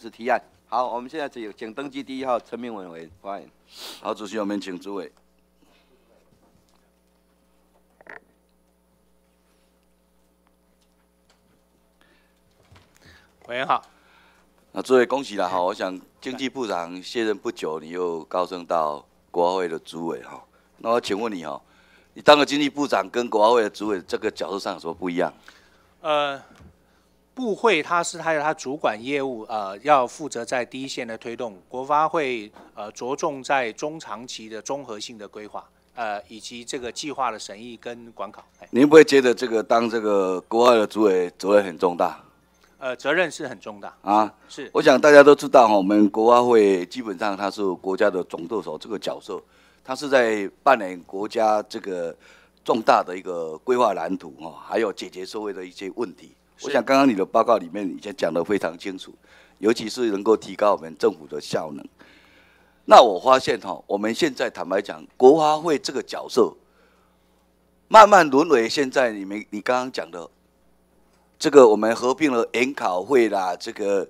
是提案。好，我们现在只有请登记第一号陈明文委员发言。好，主席，我们请主委。委员好。那诸位恭喜了好，我想经济部长卸任不久，你又高升到国会的主委哈。那我请问你哈，你当了经济部长跟国会的主委，这个角度上有什么不一样？呃。部会他是他有他主管业务，呃，要负责在第一线的推动；国发会呃，着重在中长期的综合性的规划，呃，以及这个计划的审议跟管考。您不会觉得这个当这个国外的主委责任很重大？呃，责任是很重大啊。是，我想大家都知道哈，我们国发会基本上它是国家的总舵手这个角色，它是在扮演国家这个重大的一个规划蓝图哈，还有解决社会的一些问题。我想，刚刚你的报告里面已经讲的非常清楚，尤其是能够提高我们政府的效能。那我发现哈，我们现在坦白讲，国发会这个角色，慢慢沦为现在你们你刚刚讲的，这个我们合并了研考会啦，这个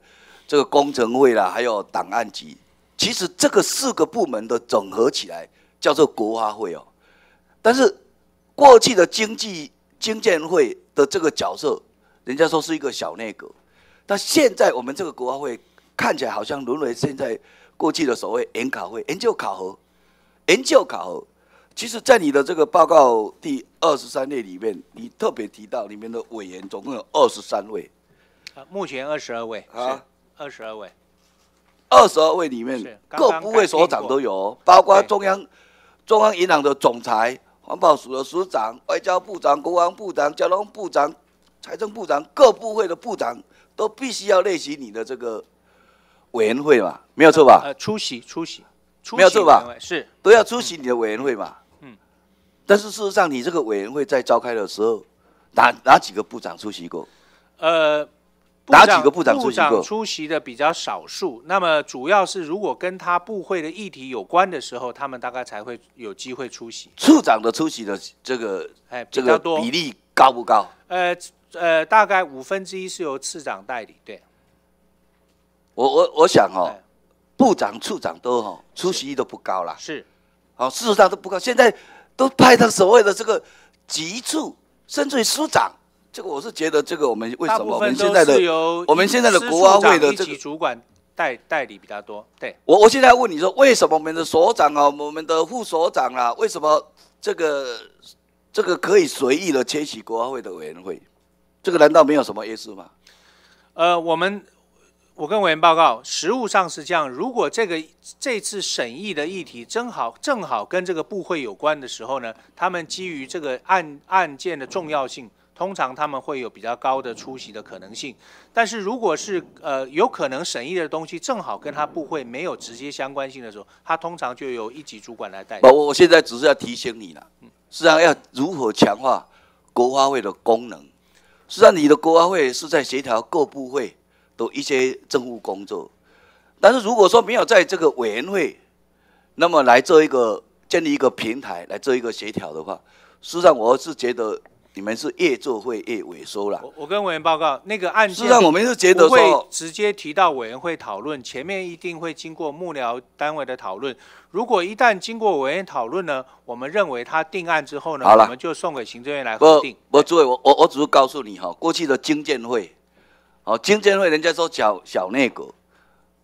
这个工程会啦，还有档案局，其实这个四个部门的整合起来叫做国发会哦。但是过去的经济经建会的这个角色。人家说是一个小内阁，但现在我们这个国会看起来好像沦为现在过去的所谓“研考会”研究考核、研究考核。其实，在你的这个报告第二十三列里面，你特别提到里面的委员总共有二十三位。目前二十二位。啊，二十二位。二十二位里面，各部位所长都有，包括中央中央银行的总裁、环保署的署长、外交部长、国防部长、交通部长。财政部长、各部会的部长都必须要列席你的这个委员会嘛？没有错吧？呃，出席、出席、出席，没有错吧？是都要出席你的委员会嘛？嗯。但是事实上，你这个委员会在召开的时候，哪哪几个部长出席过？呃，哪部长、部长出席的比较少数。那么主要是如果跟他部会的议题有关的时候，他们大概才会有机会出席。处长的出席的这个，哎，这个比例高不高？呃。呃，大概五分之一是由次长代理。对，我我我想哦，部长、处长都哦出席率都不高啦。是，哦，事实上都不高，现在都派他所谓的这个局处，甚至所长，这个我是觉得这个我们为什么我们现在的我们现在的国安会的这个主管代代理比较多。对，我我现在问你说，为什么我们的所长啊，我们的副所长啊，为什么这个这个可以随意的缺席国安会的委员会？这个难道没有什么意思吗？呃，我们我跟委员报告，实务上是这样：如果这个这次审议的议题正好正好跟这个部会有关的时候呢，他们基于这个案案件的重要性，通常他们会有比较高的出席的可能性。但是如果是呃有可能审议的东西正好跟他部会没有直接相关性的时候，他通常就由一级主管来代。我我现在只是要提醒你了，实际上要如何强化国发会的功能？实际上，你的国安会是在协调各部会的一些政务工作，但是如果说没有在这个委员会，那么来做一个建立一个平台来做一个协调的话，实际上我是觉得。你们是越做会越萎缩了。我跟委员报告那个案件，事实上我们是觉得说，直接提到委员会讨论，前面一定会经过幕僚单位的讨论。如果一旦经过委员讨论呢，我们认为他定案之后呢，我们就送给行政院来核定。不，诸位，我我我只是告诉你哈，过去的经建会，哦，经建会人家说小小内阁，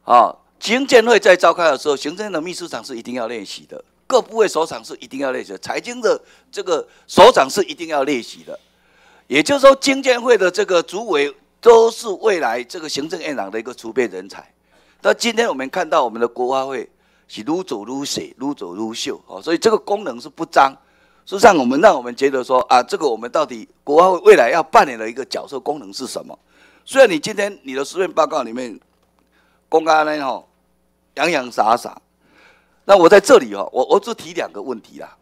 啊，经建会在召开的时候，行政院的秘书长是一定要列席的。各部位首长是一定要练习，财经的这个首长是一定要练习的，也就是说，经监会的这个主委都是未来这个行政院长的一个储备人才。那今天我们看到我们的国会是如走如水，如走如秀啊，所以这个功能是不彰。事实上，我们让我们觉得说啊，这个我们到底国会未来要扮演的一个角色功能是什么？虽然你今天你的施政报告里面公开呢，吼洋洋洒洒。那我在这里哦，我我只提两个问题啦。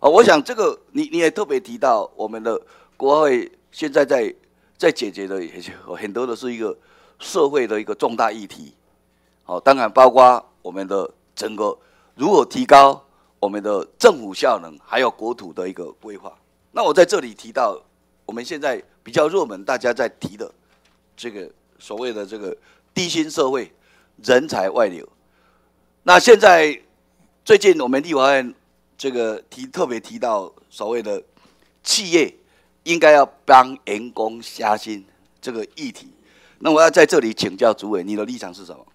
哦，我想这个你你也特别提到我们的国会现在在在解决的很多的是一个社会的一个重大议题，好，当然包括我们的整个如何提高我们的政府效能，还有国土的一个规划。那我在这里提到我们现在比较热门，大家在提的这个所谓的这个低薪社会人才外流，那现在。最近我们立法院这个提特别提到所谓的企业应该要帮员工加薪这个议题，那我要在这里请教主委，你的立场是什么？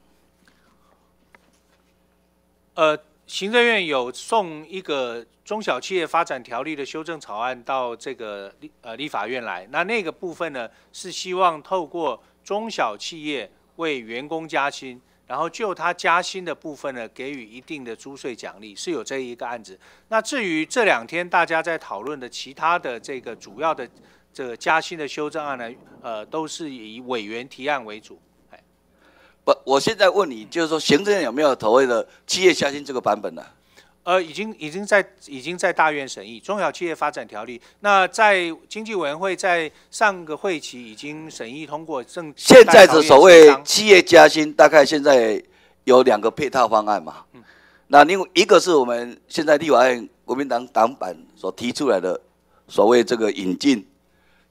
呃，行政院有送一个中小企业发展条例的修正草案到这个立呃立法院来，那那个部分呢是希望透过中小企业为员工加薪。然后就他加薪的部分呢，给予一定的租税奖励，是有这一个案子。那至于这两天大家在讨论的其他的这个主要的这个加薪的修正案呢，呃，都是以委员提案为主。哎，不，我现在问你，就是说行政有没有投为的企业加薪这个版本呢？呃，已经已经在已经在大院审议《中小企业发展条例》，那在经济委员会在上个会期已经审议通过。现在的所谓企业加薪，大概现在有两个配套方案嘛。嗯。那另一个是我们现在立法院国民党党版所提出来的所谓这个引进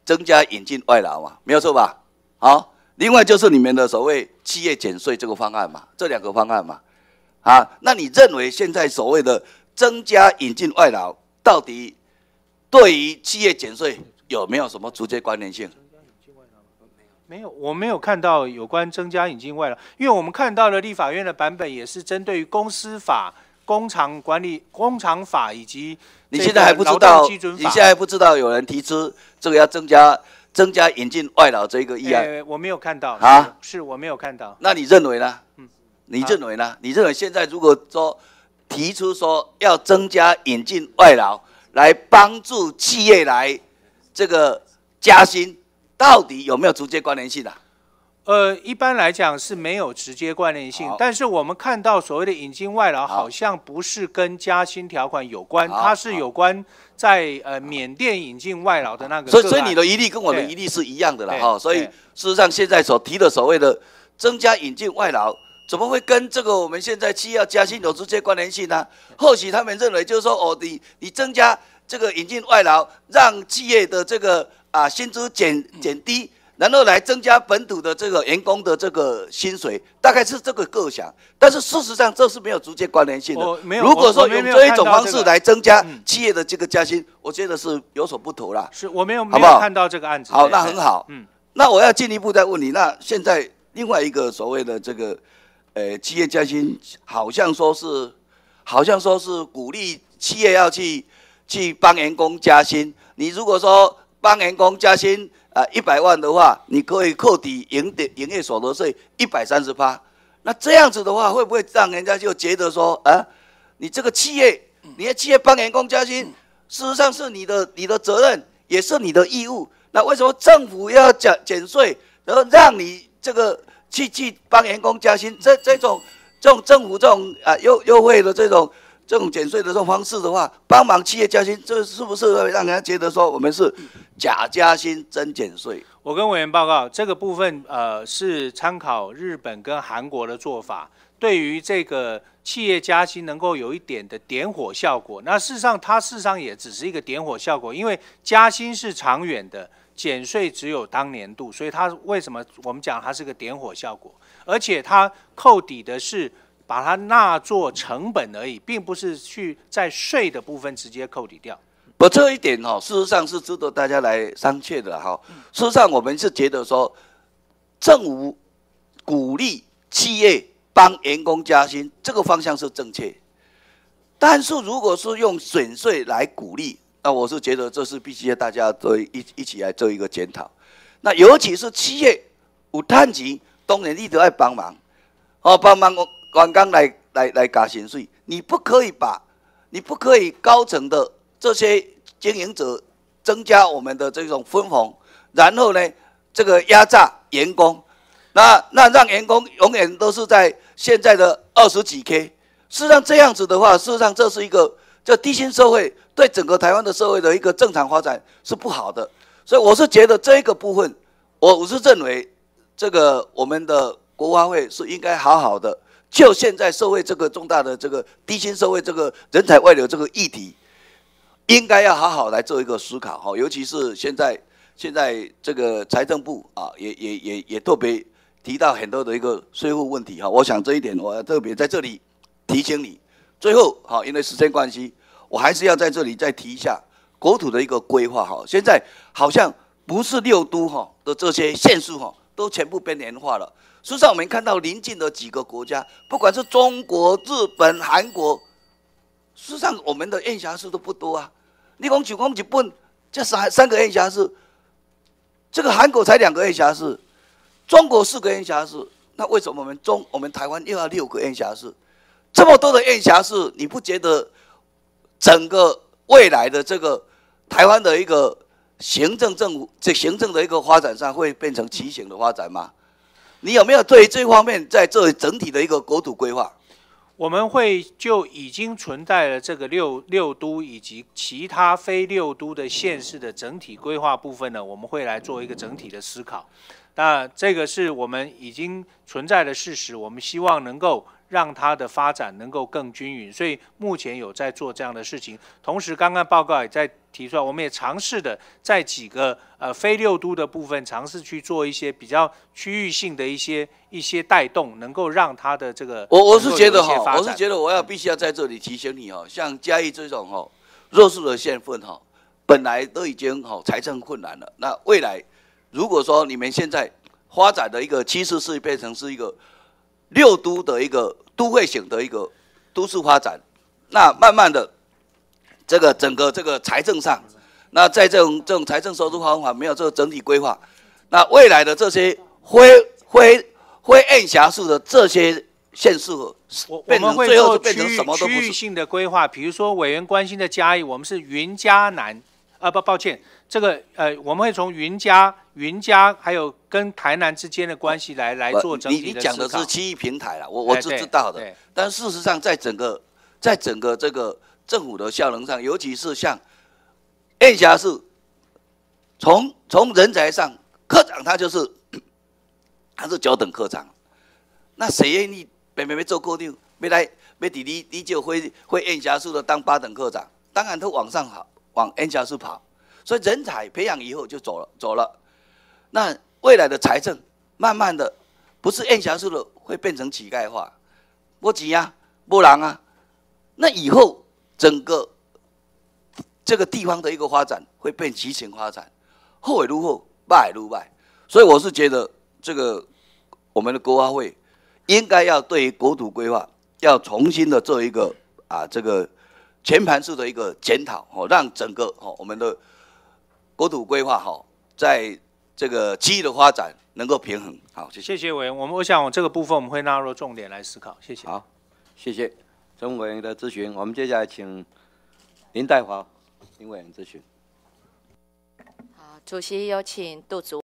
增加引进外劳嘛，没有错吧？好，另外就是你们的所谓企业减税这个方案嘛，这两个方案嘛。啊，那你认为现在所谓的增加引进外劳，到底对于企业减税有没有什么直接关联性？增加引进外劳没有，没有，我没有看到有关增加引进外劳，因为我们看到了立法院的版本也是针对于公司法、工厂管理、工厂法以及你现在还不知道，你现在还不知道有人提出这个要增加增加引进外劳这个议案，我没有看到啊，是我没有看到，那你认为呢？嗯。你认为呢？你认为现在如果说提出说要增加引进外劳来帮助企业来这个加薪，到底有没有直接关联性啊？呃，一般来讲是没有直接关联性。但是我们看到所谓的引进外劳，好像不是跟加薪条款有关，它是有关在呃缅甸引进外劳的那个。所以，所以你的疑虑跟我的疑虑是一样的了哈。所以事实上，现在所提的所谓的增加引进外劳。怎么会跟这个我们现在业要加薪有直接关联性呢？或许他们认为就是说，哦，你你增加这个引进外劳，让企业的这个啊薪资减减低，然后来增加本土的这个员工的这个薪水，大概是这个构想。但是事实上这是没有直接关联性的。如果说用这一种方式来增加企业的这个加薪，我觉得是有所不妥啦。是，我没有没有看到这个案子。好，那很好。嗯，那我要进一步再问你，那现在另外一个所谓的这个。呃，企业加薪好像说是，好像说是鼓励企业要去去帮员工加薪。你如果说帮员工加薪啊一百万的话，你可以扣抵营的营业所得税一百三十八。那这样子的话，会不会让人家就觉得说啊，你这个企业，你的企业帮员工加薪，事实上是你的你的责任，也是你的义务。那为什么政府要减减税，然后让你这个？去去帮员工加薪，这这种这种政府这种啊优优惠的这种这种减税的这种方式的话，帮忙企业加薪，这是不是会让人家觉得说我们是假加薪真减税？我跟委员报告，这个部分呃是参考日本跟韩国的做法，对于这个企业加薪能够有一点的点火效果。那事实上，它事实上也只是一个点火效果，因为加薪是长远的。减税只有当年度，所以它为什么我们讲它是个点火效果，而且它扣抵的是把它纳作成本而已，并不是去在税的部分直接扣抵掉。不，这一点哈，事实上是值得大家来商榷的哈。事实上，我们是觉得说，政府鼓励企业帮员工加薪，这个方向是正确。但是，如果是用减税来鼓励，那我是觉得这是必须要大家做一一起来做一个检讨，那尤其是企业五层级，当然一都在帮忙，哦，帮忙我员工来来来加薪水，你不可以把你不可以高层的这些经营者增加我们的这种分红，然后呢，这个压榨员工，那那让员工永远都是在现在的二十几 K，事实上这样子的话，事实上这是一个。这低薪社会对整个台湾的社会的一个正常发展是不好的，所以我是觉得这一个部分，我我是认为这个我们的国安会是应该好好的就现在社会这个重大的这个低薪社会这个人才外流这个议题，应该要好好来做一个思考哈，尤其是现在现在这个财政部啊，也也也也特别提到很多的一个税务问题哈，我想这一点我要特别在这里提醒你。最后，好，因为时间关系，我还是要在这里再提一下国土的一个规划。哈，现在好像不是六都哈的这些县市哈都全部边缘化了。事实上，我们看到邻近的几个国家，不管是中国、日本、韩国，事实上我们的县辖市都不多啊。你讲九公九本，这三三个县辖市，这个韩国才两个县辖市，中国四个县辖市，那为什么我们中我们台湾又要六个县辖市？这么多的燕辖市，你不觉得整个未来的这个台湾的一个行政政府、这行政的一个发展上会变成畸形的发展吗？你有没有对这方面在这整体的一个国土规划？我们会就已经存在的这个六六都以及其他非六都的县市的整体规划部分呢，我们会来做一个整体的思考。那这个是我们已经存在的事实，我们希望能够让它的发展能够更均匀，所以目前有在做这样的事情。同时，刚刚报告也在提出来，我们也尝试的在几个呃非六都的部分尝试去做一些比较区域性的一些一些带动，能够让它的这个。我我是觉得哈，我是觉得我要必须要在这里提醒你哦，像嘉义这种哦弱势的县份哈，本来都已经好财政困难了，那未来。如果说你们现在发展的一个趋势是变成是一个六都的一个都会型的一个都市发展，那慢慢的这个整个这个财政上，那在这种这种财政收入方法没有这个整体规划，那未来的这些灰灰灰暗狭数的这些县市，变成最后就变成什么都不是。区域性的规划，比如说委员关心的嘉义，我们是云嘉南，啊不，抱歉。这个呃，我们会从云家、云家还有跟台南之间的关系来来做整体你讲的是七域平台了，我我是知道的。但事实上，在整个，在整个这个政府的效能上，尤其是像燕霞市，从从人才上，科长他就是还 是九等科长，那谁愿意没没没做过定，没来没底底，你就会会燕霞市的当八等科长，当然他往上跑往燕霞市跑。所以人才培养以后就走了走了，那未来的财政慢慢的不是按霞式的会变成乞丐化，不急呀，不然啊，那以后整个这个地方的一个发展会变畸形发展，后悔入后，败如入所以我是觉得这个我们的国发会应该要对国土规划要重新的做一个啊这个全盘式的一个检讨哦，让整个哦我们的。国土规划好，在这个区域的发展能够平衡。好，谢谢委员。我们我想，我这个部分我们会纳入重点来思考。谢谢。好，谢谢陈委员的咨询。我们接下来请林代华林委员咨询。好，主席有请杜主。